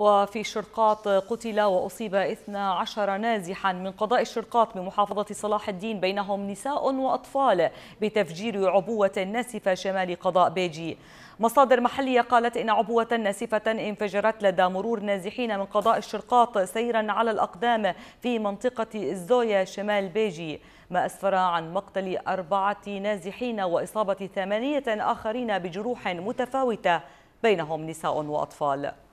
وفي الشرقاط قتل وأصيب 12 نازحا من قضاء الشرقاط بمحافظة صلاح الدين بينهم نساء وأطفال بتفجير عبوة ناسفة شمال قضاء بيجي مصادر محلية قالت إن عبوة ناسفة انفجرت لدى مرور نازحين من قضاء الشرقاط سيرا على الأقدام في منطقة الزويا شمال بيجي ما أسفر عن مقتل أربعة نازحين وإصابة ثمانية آخرين بجروح متفاوتة بينهم نساء وأطفال